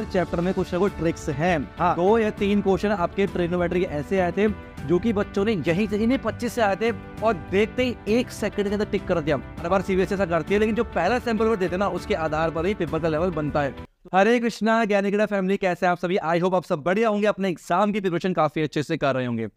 हर chapter में कुछ ना कुछ ट्रिक्स है हाँ दो या तीन क्वेश्चन आपके ट्रेनोमेट्री ऐसे आए थे जो कि बच्चों ने यही से इन्हें पच्चीस से आए थे और देखते ही एक सेकंड के अंदर टिक कर दिया हर बार सीबीएसई e ऐसा करती है लेकिन जो पहला सैंपल वो देते ना उसके आधार पर ही पेपर का लेवल बनता है हरे कृष्णा ज्ञानीगढ़ फैमिली कैसे आप सभी आई होप आप सब बढ़िया होंगे अपने एग्जाम की प्रिपरेशन काफी अच्छे से कर रहे होंगे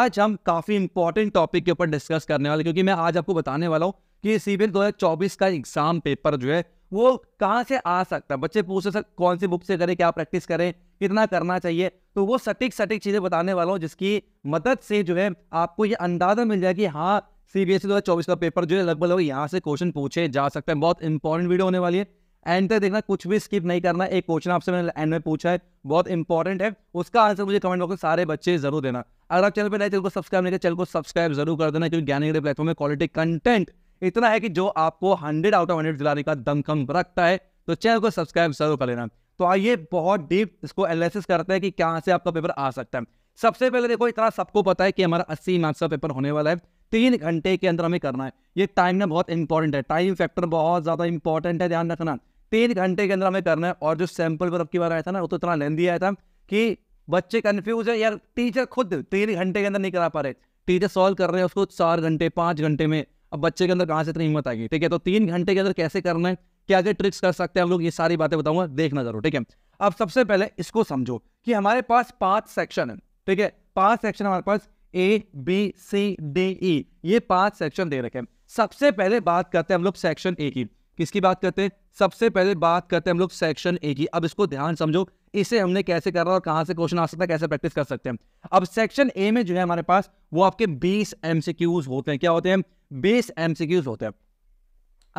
आज हम काफी इंपॉर्टेंट टॉपिक के ऊपर डिस्कस करने वाले क्योंकि मैं आज आपको बताने वाला हूँ कि सीबीएस e दो का एग्जाम पेपर जो है वो कहाँ से आ सकता है बच्चे पूछ सकते कौन सी बुक से करें क्या प्रैक्टिस करें कितना करना चाहिए तो वो सटीक सटीक चीज़ें बताने वाला हूँ जिसकी मदद से जो है आपको ये अंदाज़ा मिल जाए कि हाँ सी बी एस ई दो हज़ार चौबीस का पेपर जो है लगभग लगभग यहाँ से क्वेश्चन पूछे जा सकते हैं बहुत इंपॉर्टेंट वीडियो होने वाली है एंड तक देखना कुछ भी स्किप नहीं करना एक क्वेश्चन आपसे मैंने एंड में पूछा है बहुत इंपॉर्टेंट है उसका आंसर मुझे कमेंट बॉक्स में सारे बच्चे जरूर देना अगर आप चैनल पर नए चैनल को सब्सक्राइब नहीं कर चैनल को सब्सक्राइब जरूर कर देना क्योंकि ज्ञानी प्लेटफॉर्म में क्वालिटी कंटेंट इतना है कि जो आपको हंड्रेड आउट ऑफ हंड्रेड दिलाने का दमखम रखता है तो चैनल को सब्सक्राइब जरूर कर लेना तो आइए बहुत डीप इसको एनालिसिस करते हैं कि कहाँ से आपका पेपर आ सकता है सबसे पहले देखो इतना सबको पता है कि हमारा अस्सी मार्क्स का पेपर होने वाला है तीन घंटे के अंदर हमें करना है ये टाइम ना बहुत इंपॉर्टेंट है टाइम फैक्टर बहुत ज़्यादा इंपॉर्टेंट है ध्यान रखना तीन घंटे के अंदर हमें करना है और जो सैंपल वर्क की बार आया था ना वो तो इतना लेंदी आया था कि बच्चे कन्फ्यूज है यार टीचर खुद तीन घंटे के अंदर नहीं करा पा रहे टीचर सॉल्व कर रहे हैं उसको चार घंटे पाँच घंटे में अब बच्चे के अंदर कहाँ से इतनी हिम्मत आएगी ठीक है तो तीन घंटे के अंदर कैसे करना है क्या क्या ट्रिक्स कर सकते हैं हम लोग ये सारी बातें बताऊंगा देखना जरूर ठीक है अब सबसे पहले इसको समझो कि हमारे पास पांच सेक्शन है ठीक है पांच सेक्शन हमारे पास A B C D E ये पांच सेक्शन दे रखे हैं सबसे पहले बात करते हैं हम लोग सेक्शन ए की किसकी बात करते हैं सबसे पहले बात करते हैं हम लोग सेक्शन ए की अब इसको ध्यान समझो इसे हमने कैसे करना और कहां से क्वेश्चन आ सकता है कैसे प्रैक्टिस कर सकते हैं अब सेक्शन ए में जो है हमारे पास वो आपके 20 एमसीक्यूज होते हैं क्या होते हैं बेस एमसीक्यूज होते हैं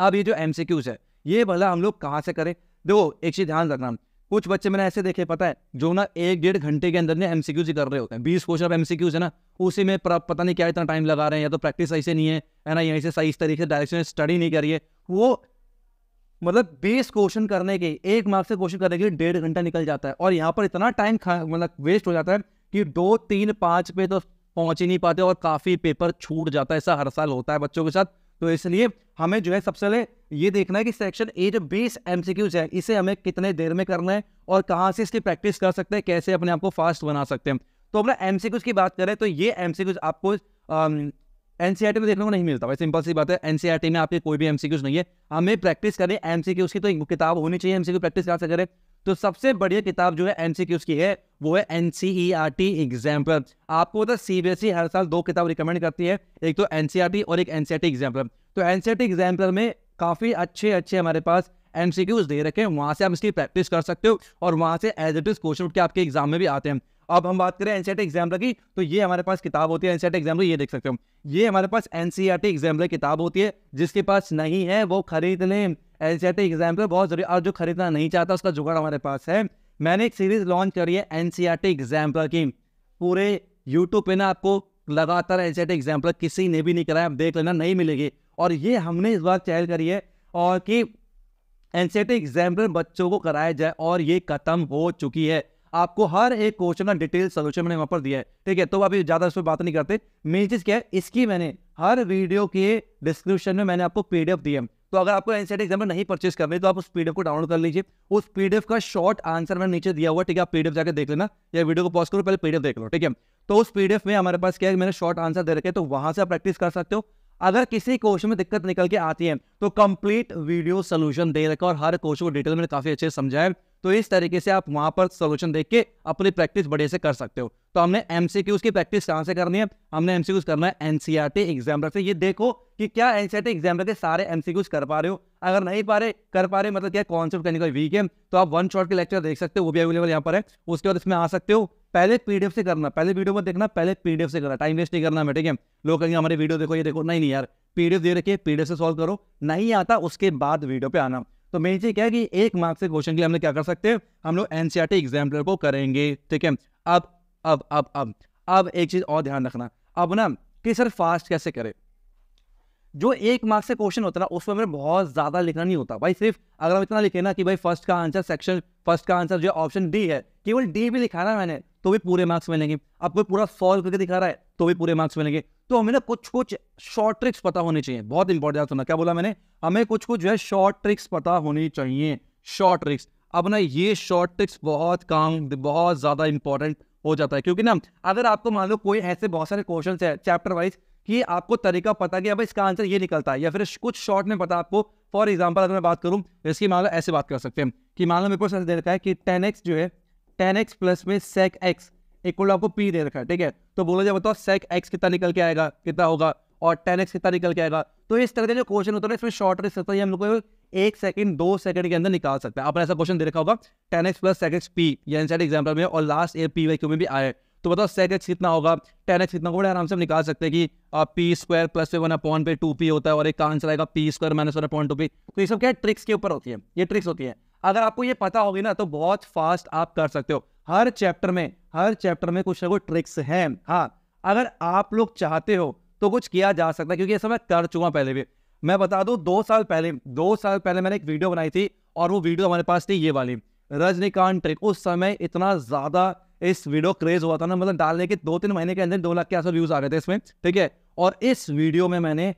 अब ये जो एमसीक्यूज है ये भला हम लोग कहाँ से करें देखो एक चीज ध्यान रखना कुछ बच्चे मैंने ऐसे देखे पता है जो ना एक डेढ़ घंटे के अंदर ने एमसीक्यूज ही कर रहे होते हैं बीस क्वेश्चन अब एमसीक्यूज है ना उसी में पता नहीं क्या इतना टाइम लगा रहे हैं या तो प्रैक्टिस ऐसे नहीं है है ना यहीं से सही तरीके से डायरेक्शन स्टडी नहीं करिए वो मतलब बीस क्वेश्चन करने के एक मार्क से क्वेश्चन करने के लिए डेढ़ घंटा निकल जाता है और यहाँ पर इतना टाइम मतलब वेस्ट हो जाता है कि दो तीन पाँच पे तो पहुंच ही नहीं पाते और काफ़ी पेपर छूट जाता है ऐसा हर साल होता है बच्चों के साथ तो इसलिए हमें जो है सबसे पहले ये देखना है कि सेक्शन ए जो बीस एम है इसे हमें कितने देर में करना है और कहाँ से इसकी प्रैक्टिस कर सकते हैं कैसे अपने आप को फास्ट बना सकते हैं तो अपना एम की बात करें तो ये एम आपको एन e में देखने को नहीं मिलता भाई सिंपल सी बात है एन e में आपके कोई भी एम नहीं है हमें प्रैक्टिस करें एम की तो एक किताब होनी चाहिए एम प्रैक्टिस कहाँ से करें तो सबसे बढ़िया किताब जो है एम की है वो है N C E R T example आपको पता सी बी एस ई हर साल दो किताब रिकमेंड करती है एक तो एन सी आर टी और एक N C R T example तो N C R T example में काफ़ी अच्छे अच्छे हमारे पास एम सी क्यूज दे रखे हैं वहाँ से आप इसकी प्रैक्टिस कर सकते हो और वहाँ से एज इट इज क्वेश्चन उठ के आपके एग्जाम में भी आते हैं अब हम बात करें टी एग्जाम्पल e की तो ये हमारे पास किताब होती है टी एग्जाम्पल e ये देख सकते हो ये हमारे पास टी e एग्जाम्पल किताब होती है जिसके पास नहीं है वो खरीद लें टी एग्जाम्पल बहुत जरूरी और जो खरीदना नहीं चाहता उसका जुगाड़ हमारे पास है मैंने एक सीरीज लॉन्च करी है एन टी एग्जाम्पल की पूरे यूट्यूब पे ना आपको लगातार एन एग्जाम्पल e किसी ने भी नहीं कराया आप देख लेना नहीं मिलेगी और ये हमने इस बार चहल करी है और कि एन टी एग्जाम्पल बच्चों को कराया जाए और ये खत्म हो चुकी है आपको हर एक क्वेश्चन का डिटेल सोल्यूशन मैंने वहाँ पर दिया है ठीक है तो अभी ज़्यादा उस पर बात नहीं करते मेन चीज़ क्या है इसकी मैंने हर वीडियो के डिस्क्रिप्शन में मैंने आपको पी डी एफ दिया है तो अगर आपको एनसीआरटी एग्जाम नहीं परचेस कर रहे तो आप उस पीडीएफ को डाउनलोड कर लीजिए उस पीडीएफ का शॉर्ट आंसर मैंने नीचे दिया हुआ ठीक है आप पीडीएफ जाकर देख लेना या वीडियो को पॉज करो पहले पीडीएफ देख लो ठीक है तो उस पीडीएफ में हमारे पास क्या है मैंने शॉर्ट आंसर दे रखे तो वहां से आप प्रैक्टिस कर सकते हो अगर किसी क्वेश्चन में दिक्कत निकल के आती है तो कंप्लीट वीडियो सोल्यूशन दे रखा और हर क्वेश्चन को डिटेल में काफी अच्छे समझाया तो इस तरीके से आप वहां पर सोल्यूशन देख के अपनी प्रैक्टिस बढ़िया से कर सकते हो तो हमने एमसीक्यूज की प्रैक्टिस कहां से करनी है हमने एमसीक्यूज करना है एनसीआरटी e एग्जाम से ये देखो कि क्या एनसीआरटी e एग्जाम के सारे एमसीक्यूज कर पा रहे हो अगर नहीं पा रहे कर पा रहे मतलब क्या कॉन्सेप्ट करने का वीक है तो आप वन शॉट के लेक्चर देख सकते हो वो भी अवेलेबल यहाँ पर है उसके बाद इसमें आ सकते हो पहले पीडीएफ से करना पहले वीडियो में देखना पहले पीडीएफ से करना टाइम वेस्ट नहीं करना हमें ठीक है लोग कहेंगे हमारे वीडियो देखो ये देखो नहीं नहीं यार पीडीएफ दे रखिए पीडीएफ से सॉल्व करो नहीं आता उसके बाद वीडियो पे आना तो मेरी चीज क्या है कि एक मार्क्स के क्वेश्चन के लिए हम लोग क्या कर सकते हैं हम लोग एनसीआर एग्जाम्पलर e को करेंगे ठीक है अब अब अब अब अब एक चीज और ध्यान रखना अब ना कि सर फास्ट कैसे करें जो एक मार्क्स से क्वेश्चन होता है ना उसमें मेरे बहुत ज़्यादा लिखना नहीं होता भाई सिर्फ अगर हम इतना लिखे ना कि भाई फर्स्ट का आंसर सेक्शन फर्स्ट का आंसर जो ऑप्शन डी है केवल डी भी लिखा ना मैंने तो भी पूरे मार्क्स मिलेंगे आपको पूरा सॉल्व करके दिखा रहा है तो भी पूरे मार्क्स मिलेंगे तो हमें ना कुछ कुछ शॉर्ट ट्रिक्स पता होने चाहिए बहुत इंपॉर्टेंट सुना क्या बोला मैंने हमें कुछ कुछ जो है शॉर्ट ट्रिक्स पता होनी चाहिए शॉर्ट ट्रिक्स अब ना ये शॉर्ट ट्रिक्स बहुत काम बहुत ज़्यादा इंपॉर्टेंट हो जाता है क्योंकि ना अगर आपको मान लो कोई ऐसे बहुत सारे क्वेश्चन है चैप्टर वाइज कि आपको तरीका पता कि अब इसका आंसर ये निकलता है या फिर कुछ शॉर्ट में पता आपको फॉर एग्जाम्पल अगर मैं बात करूँ इसकी मान लो ऐसे बात कर सकते हैं कि मान लो मेरे को सर देखा है कि टेन जो है टेन एक्स प्लस में सेक एक्स इक्वल आपको पी दे रखा है ठीक है तो बोला जाए बताओ सेक एक्स कितना निकल के आएगा कितना होगा और टेन एक्स कितना निकल के आएगा तो इस तरह के जो क्वेश्चन होता है इसमें शॉर्ट रेस होता है हम लोग एक सेकंड दो सेकंड के अंदर निकाल सकते हैं आपने ऐसा क्वेश्चन दे रखा होगा tan x plus sec x P ये एनसेट एग्जाम्पल में और last year P Y Q में भी आए तो बताओ सेक एक्स कितना होगा टेन एक्स कितना बड़े आराम से हम निकाल सकते हैं कि आप P square plus one upon पे टू पी होता है और एक आंसर आएगा P square minus one upon two P तो ये सब क्या ट्रिक्स के ऊपर होती है ये ट्रिक्स होती है अगर आपको ये पता होगी ना तो बहुत फास्ट आप कर सकते हो हर चैप्टर में हर चैप्टर में कुछ ना कुछ ट्रिक्स हैं हाँ अगर आप लोग चाहते हो तो कुछ किया जा सकता है क्योंकि ऐसा मैं कर चुका पहले भी मैं बता दू दो साल पहले दो साल पहले मैंने एक वीडियो बनाई थी और वो वीडियो हमारे पास थी ये वाली रजनीकांत ट्रिक उस समय इतना ज़्यादा इस वीडियो क्रेज हुआ था ना मतलब डालने के दो तीन महीने के अंदर दो लाख के आसपास व्यूज़ आ गए थे इसमें ठीक है और इस वीडियो में मैंने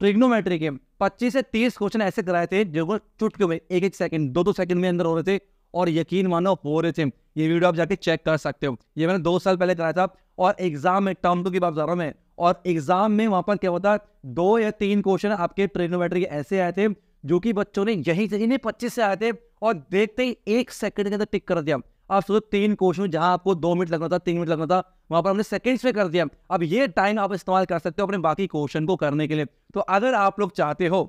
ट्रिग्नोमेट्री तो के 25 से 30 क्वेश्चन ऐसे कराए थे जो चुटके हुए एक एक सेकंड दो दो सेकंड में अंदर हो रहे थे और यकीन मानो हो रहे थे ये वीडियो आप जाके चेक कर सकते हो ये मैंने दो साल पहले कराया था और एग्जाम में टर्म टू की बात जा रहा हूँ मैं और एग्जाम में वहां पर क्या होता दो या तीन क्वेश्चन आपके ट्रिग्नोमेट्री के ऐसे आए थे जो कि बच्चों ने यही से इन्हें पच्चीस से आए थे और देखते ही एक सेकंड के अंदर टिक कर दिया आप सोचो तीन क्वेश्चन जहां आपको दो मिनट लगना था तीन मिनट लगना था वहां पर हमने सेकंड्स में कर दिया अब ये टाइम आप इस्तेमाल कर सकते हो अपने बाकी क्वेश्चन को करने के लिए तो अगर आप लोग चाहते हो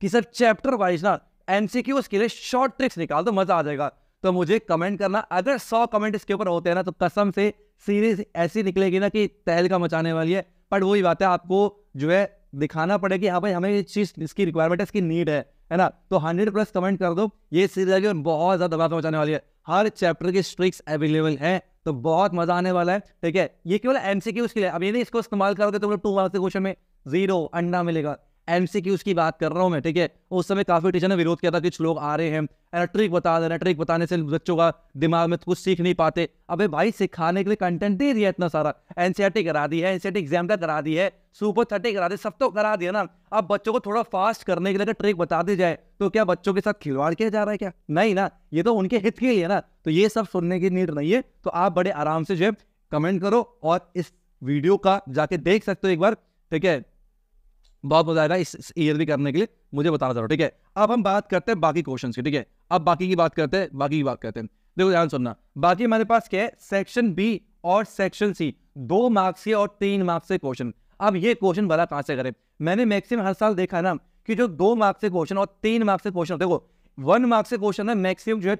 कि सर चैप्टर वाइज ना एनसीक्यू के लिए शॉर्ट ट्रिक्स निकाल दो मजा आ जाएगा तो मुझे कमेंट करना अगर सौ कमेंट इसके ऊपर होते हैं ना तो कसम से सीरीज ऐसी निकलेगी ना कि तहलका मचाने वाली है बट वही बात है आपको जो है दिखाना पड़ेगा कि हाँ भाई हमें ये चीज़ इसकी रिक्वायरमेंट है इसकी नीड है है ना तो हंड्रेड प्लस कमेंट कर दो ये सीरीज आगे बहुत ज़्यादा दबाव मचाने वाली है हर चैप्टर के स्ट्रिक्स अवेलेबल है तो बहुत मजा आने वाला है ठीक है ये केवल एमसीक्यू के लिए अब ये नहीं इसको इस्तेमाल करोगे तो टू मार्क्स के क्वेश्चन में जीरो अंडा मिलेगा एमसीक्यूज की बात कर रहा हूँ मैं ठीक है उस समय काफी टीचर ने विरोध किया था कुछ लोग आ रहे हैं ट्रिक बता देना ट्रिक बताने से बच्चों का दिमाग में कुछ सीख नहीं पाते अबे भाई सिखाने के लिए कंटेंट दे दिया इतना सारा एनसीआरटी e करा दी है एनसीआरटी एग्जाम e का करा दी है सुपर थर्टी करा दी सब तो करा दिया ना अब बच्चों को थोड़ा फास्ट करने के लिए ट्रिक बता दी जाए तो क्या बच्चों के साथ खिलवाड़ किया जा रहा है क्या नहीं ना ये तो उनके हित के लिए ना तो ये सब सुनने की नीड नहीं है तो आप बड़े आराम से जो है कमेंट करो और इस वीडियो का जाके देख सकते हो एक बार ठीक है बहुत मजा आएगा इस ईयर भी करने के लिए मुझे बताना जरूर ठीक है अब हम बात करते हैं बाकी क्वेश्चन की ठीक है अब बाकी की बात करते हैं बाकी की बात करते हैं देखो ध्यान सुनना बाकी हमारे पास क्या है सेक्शन बी और सेक्शन सी दो मार्क्स के और तीन मार्क्स के क्वेश्चन अब ये क्वेश्चन भला कहाँ से करें मैंने मैक्सिमम हर साल देखा ना कि जो दो मार्क्स के क्वेश्चन और तीन मार्क्स के क्वेश्चन देखो वन मार्क्स के क्वेश्चन है मैक्सिमम जो है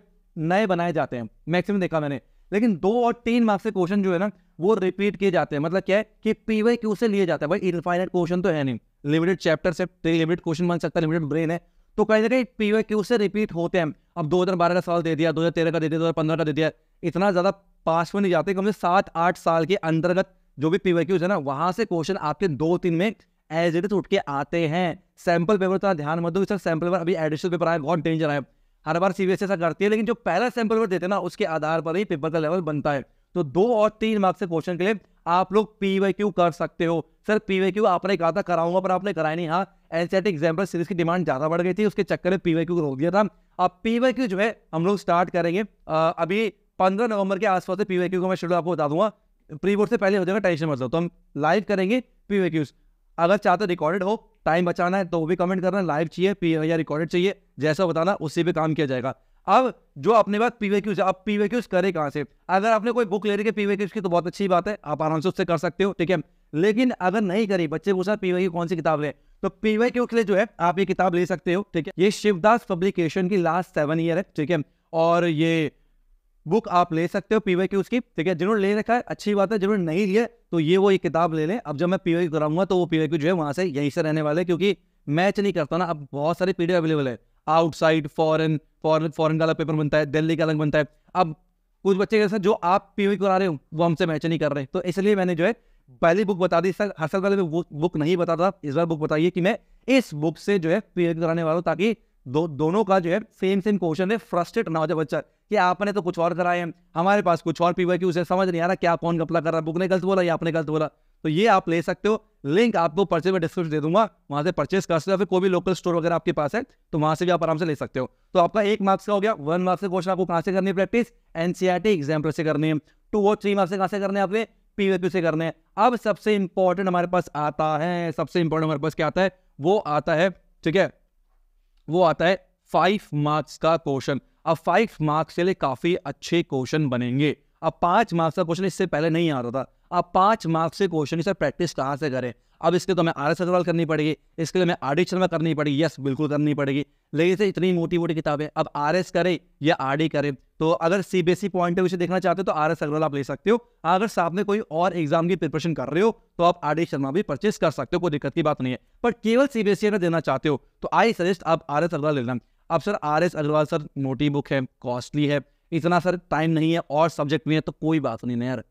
नए बनाए जाते हैं मैक्सिमम देखा मैंने लेकिन दो और तीन मार्क्स के क्वेश्चन जो है ना वो रिपीट किए जाते हैं मतलब क्या है कि पी वाई क्यू से लिए जाते हैं भाई इनफाइनाइट क्वेश्चन तो है नहीं लिमिटेड चैप्टर है लिमिटेड क्वेश्चन बन सकता है लिमिटेड ब्रेन है तो कहीं ना कहीं पी वे क्यू से रिपीट होते हैं अब दो हज़ार बारह का साल दे दिया दो हज़ार तेरह का दे दिया दो हज़ार पंद्रह का दे दिया इतना ज़्यादा पास में नहीं जाते कम से सात आठ साल के अंतर्गत जो भी पी वे क्यूज है ना वहाँ से क्वेश्चन आपके दो तीन में एज इट इज उठ के आते हैं सैम्पल पेपर तो ध्यान मत दो सर सैम्पल पेपर अभी एडिशनल पेपर आया बहुत डेंजर है हर बार सी e ऐसा करती है लेकिन जो पहला सैम्पल पेपर देते हैं ना उसके आधार पर ही पेपर का लेवल बनता है तो दो और तीन मार्क्स के क्वेश्चन के लिए आप लोग पी वाई क्यू कर सकते हो सर पी क्यू आपने कहा था कराऊंगा पर आपने कराया नहीं हाँ एनसीआरटी एग्जाम्पल सीरीज की डिमांड ज़्यादा बढ़ गई थी उसके चक्कर में पी वाई क्यू रोक दिया था अब पी वाई क्यू जो है हम लोग स्टार्ट करेंगे आ, अभी पंद्रह नवंबर के आसपास से पी वाई क्यू का मैं शेड्यूल आपको बता दूंगा प्री बोर्ड से पहले हो जाएगा टेंशन मतलब तो हम लाइव करेंगे पी वाई क्यूज अगर चाहते रिकॉर्डेड हो टाइम बचाना है तो वो भी कमेंट करना लाइव चाहिए या रिकॉर्डेड चाहिए जैसा बताना उससे भी काम किया जाएगा अब जो अपने पास पी आप क्यूज करें कहाँ से अगर आपने कोई बुक ले रही है क्यूज की तो बहुत अच्छी बात है आप आराम से उससे कर सकते हो ठीक है लेकिन अगर नहीं करी बच्चे पूछा पीवेक्यू कौन सी किताब ले तो क्यू के लिए जो है आप ये किताब ले सकते हो ठीक है ये शिवदास पब्लिकेशन की लास्ट सेवन ईयर है ठीक है और ये बुक आप ले सकते हो क्यूज की ठीक है जिन्होंने ले रखा है अच्छी बात है जिन्होंने नहीं लिया तो ये वो ये किताब ले लें अब जब मैं पीवेक्यू कराऊंगा तो वो क्यू जो है वहाँ से यहीं से रहने वाले क्योंकि मैच नहीं करता ना अब बहुत सारी पीडीएफ अवेलेबल है आउटसाइड फॉरन फॉरन फॉरन का अलग पेपर बनता है दिल्ली का अलग बनता है अब कुछ बच्चे के साथ जो आप पीवी करा रहे हो वो हमसे मैच नहीं कर रहे तो इसलिए मैंने जो है पहली बुक बता दी हर साल पहले मैं बुक नहीं बताता इस बार बुक बताइए कि मैं इस बुक से जो है पीवी कराने वाला हूँ ताकि दो दोनों का जो है सेम सेम क्वेश्चन है फ्रस्ट्रेट ना हो जाए बच्चा कि आपने तो कुछ और कराए हैं हमारे पास कुछ और पीवा की उसे समझ नहीं आ रहा क्या कौन गपला कर रहा बुक ने गलत बोला या आपने गलत बोला तो ये आप ले सकते हो लिंक आपको परचेज में डिस्क्रिप्शन दे दूंगा वहां से परचेस कर सकते हो फिर कोई भी लोकल स्टोर वगैरह आपके पास है तो वहां से भी आप आराम से ले सकते हो तो आपका एक मार्क्स का हो गया वन मार्क्स का क्वेश्चन आपको कहाँ से करनी है प्रैक्टिस एनसीआरटी एग्जाम्पल से करनी है टू और थ्री मार्क्स से कहाँ से करने आपने पीवीपी से करने हैं अब सबसे इंपॉर्टेंट हमारे पास आता है सबसे इंपॉर्टेंट हमारे पास क्या आता है वो आता है ठीक है वो आता है फाइव मार्क्स का क्वेश्चन अब फाइव मार्क्स के लिए काफी अच्छे क्वेश्चन बनेंगे अब पांच मार्क्स का क्वेश्चन इससे पहले नहीं आता था आप पाँच मार्क्स के क्वेश्चन सर प्रैक्टिस कहाँ से करें अब इसके तो हमें आर एस अग्रवाल करनी पड़ेगी इसके लिए हमें आर डी शर्मा करनी पड़ेगी यस बिल्कुल करनी पड़ेगी लेकिन सर इतनी मोटी मोटी किताबें अब आर एस करें या आर डी करें तो अगर C B S E point of देखना चाहते हो तो आर एस अग्रवाल आप ले सकते हो अगर सामने कोई और एग्जाम की प्रिपरेशन कर रहे हो तो आप आर डी शर्मा भी परचेस कर सकते हो कोई दिक्कत की बात नहीं है पर केवल सी बी एस ई अगर देना चाहते हो तो आई सजेस्ट आप आर एस अग्रवाल लेना अब sir R S Agarwal sir मोटी बुक है कॉस्टली है इतना सर टाइम नहीं है और सब्जेक्ट भी है तो कोई बात नहीं ना यार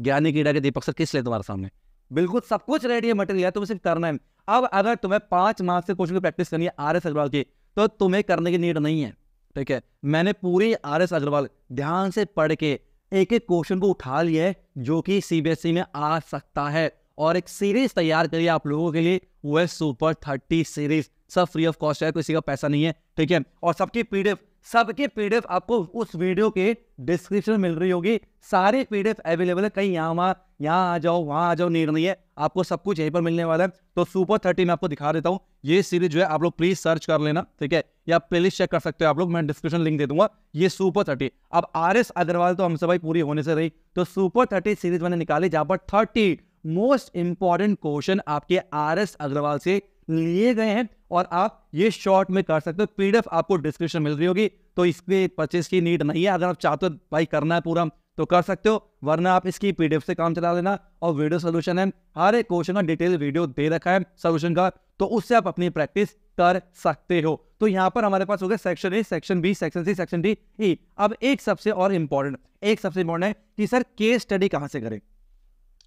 ज्ञानी कीड़ा के दीपक सर किस लिए तुम्हारे सामने बिल्कुल सब कुछ रेडी है मटेरियल तुम्हें सिर्फ करना है अब अगर तुम्हें पांच मार्च से क्वेश्चन की प्रैक्टिस करनी है आर एस अग्रवाल की तो तुम्हें करने की नीड नहीं है ठीक है मैंने पूरी आर एस अग्रवाल ध्यान से पढ़ के एक एक क्वेश्चन को उठा लिया है जो कि सीबीएसई e में आ सकता है और एक सीरीज तैयार करिए आप लोगों के लिए वो है सुपर थर्टी सीरीज सब फ्री ऑफ कॉस्ट है किसी का पैसा नहीं है ठीक है और सबकी पीडीएफ सबके पीडीएफ आपको उस वीडियो के डिस्क्रिप्शन में मिल रही होगी सारे पीडीएफ अवेलेबल है कहीं यहाँ वहाँ यहाँ आ जाओ वहाँ आ जाओ नीड नहीं है आपको सब कुछ यहीं पर मिलने वाला है तो सुपर थर्टी में आपको दिखा देता हूँ ये सीरीज जो है आप लोग प्लीज सर्च कर लेना ठीक है या प्ले चेक कर सकते हो आप लोग मैं डिस्क्रिप्शन लिंक दे दूंगा ये सुपर थर्टी अब आर एस अग्रवाल तो हमसे भाई पूरी होने से रही तो सुपर थर्टी सीरीज मैंने निकाली जहाँ पर थर्टी मोस्ट इंपॉर्टेंट क्वेश्चन आपके आर एस अग्रवाल से लिए गए हैं और आप ये शॉर्ट में कर सकते हो पीडीएफ आपको डिस्क्रिप्शन मिल रही होगी तो इसमें परचेज की नीड नहीं है अगर आप चाहते हो भाई करना है पूरा तो कर सकते हो वरना आप इसकी पीडीएफ से काम चला लेना और वीडियो सोल्यूशन है हर एक क्वेश्चन का डिटेल वीडियो दे रखा है सोल्यूशन का तो उससे आप अपनी प्रैक्टिस कर सकते हो तो यहाँ पर हमारे पास हो गया section A section B section C section D E अब एक सबसे और इम्पोर्टेंट एक सबसे इम्पोर्टेंट है कि सर केस स्टडी कहाँ से करें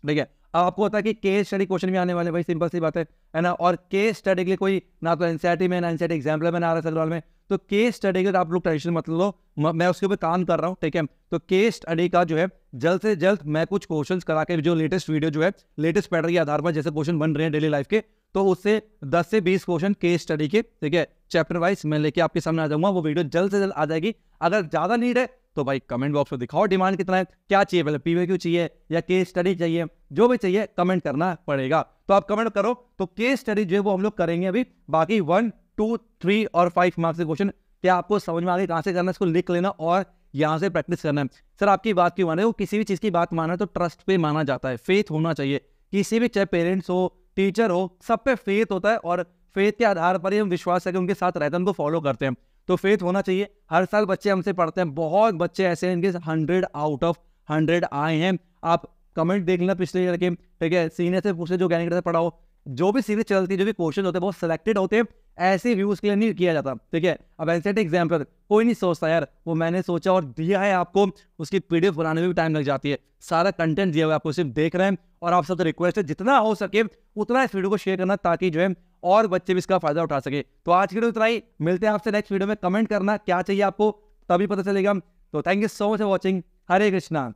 ठीक है अब आपको होता है कि केस स्टडी क्वेश्चन भी आने वाले भाई सिंपल सी बात है है ना और केस स्टडी के लिए कोई ना तो एनसीआरटी में ना एनसीआरटी एग्जाम्पल में ना आ रहा सगरवाल में तो केस स्टडी का आप लोग टेंशन मत लो मैं उसके ऊपर काम कर रहा हूँ ठीक है तो केस स्टडी का जो है जल्द से जल्द मैं कुछ क्वेश्चन करा के जो लेटेस्ट वीडियो जो है लेटेस्ट पैटर्न के आधार पर जैसे क्वेश्चन बन रहे हैं डेली लाइफ के तो उससे दस से बीस क्वेश्चन केस स्टडी के ठीक है चैप्टर वाइज मैं लेके आपके सामने आ जाऊंगा वो वीडियो जल्द से जल्द आ जाएगी अगर ज़्यादा नीड है तो भाई कमेंट बॉक्स में दिखाओ डिमांड कितना है क्या चाहिए पहले मतलब पीवीक्यू चाहिए या केस स्टडी चाहिए जो भी चाहिए कमेंट करना पड़ेगा तो आप कमेंट करो तो केस स्टडी जो है वो हम लोग करेंगे अभी बाकी वन टू थ्री और फाइव मार्क्स के क्वेश्चन क्या आपको समझ में आ गई कहाँ से करना इसको लिख लेना और यहाँ से प्रैक्टिस करना है सर आपकी बात क्यों माने वो किसी भी चीज़ की बात माना है तो ट्रस्ट पे माना जाता है फेथ होना चाहिए किसी भी चाहे पेरेंट्स हो टीचर हो सब पे फेथ होता है और फेथ के आधार पर ही हम विश्वास है कि उनके साथ रहते हैं उनको फॉलो करते हैं तो फेथ होना चाहिए हर साल बच्चे हमसे पढ़ते हैं बहुत बच्चे ऐसे हैं इनके हंड्रेड आउट ऑफ हंड्रेड आए हैं आप कमेंट देख लेना पिछले ईयर के ठीक है सीनियर से पूछे जो गैनिक से पढ़ाओ जो भी सीरीज चलती है जो भी क्वेश्चन होते हैं बहुत सिलेक्टेड होते हैं ऐसे व्यूज के लिए नहीं किया जाता ठीक है अब एनसेट एग्जाम्पल कोई नहीं सोचता यार वो मैंने सोचा और दिया है आपको उसकी पीडीएफ बनाने में भी टाइम लग जाती है सारा कंटेंट दिया हुआ है आपको सिर्फ देख रहे हैं और आप सबसे रिक्वेस्ट तो है जितना हो सके उतना इस वीडियो को शेयर करना ताकि जो है और बच्चे भी इसका फायदा उठा सके तो आज के लिए उतना ही मिलते हैं आपसे नेक्स्ट वीडियो में कमेंट करना क्या चाहिए आपको तभी पता चलेगा तो thank you so much for watching Hare Krishna